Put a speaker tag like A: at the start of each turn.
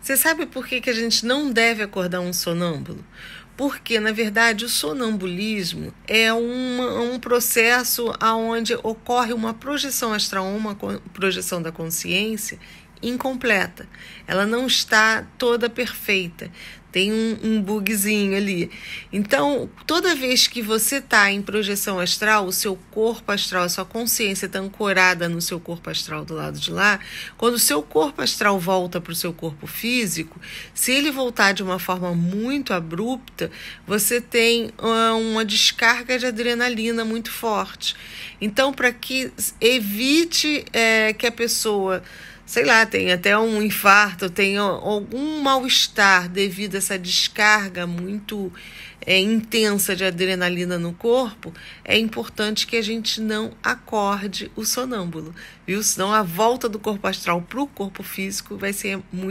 A: Você sabe por que, que a gente não deve acordar um sonâmbulo? Porque, na verdade, o sonambulismo é um processo onde ocorre uma projeção astral, uma projeção da consciência incompleta. Ela não está toda perfeita. Tem um, um bugzinho ali. Então, toda vez que você está em projeção astral, o seu corpo astral, a sua consciência está ancorada no seu corpo astral do lado de lá. Quando o seu corpo astral volta para o seu corpo físico, se ele voltar de uma forma muito abrupta, você tem uma, ah, uma descarga de adrenalina muito forte. Então, para que evite é, que a pessoa sei lá, tem até um infarto, tem algum mal-estar devido a essa descarga muito é, intensa de adrenalina no corpo, é importante que a gente não acorde o sonâmbulo, viu? Senão a volta do corpo astral para o corpo físico vai ser muito.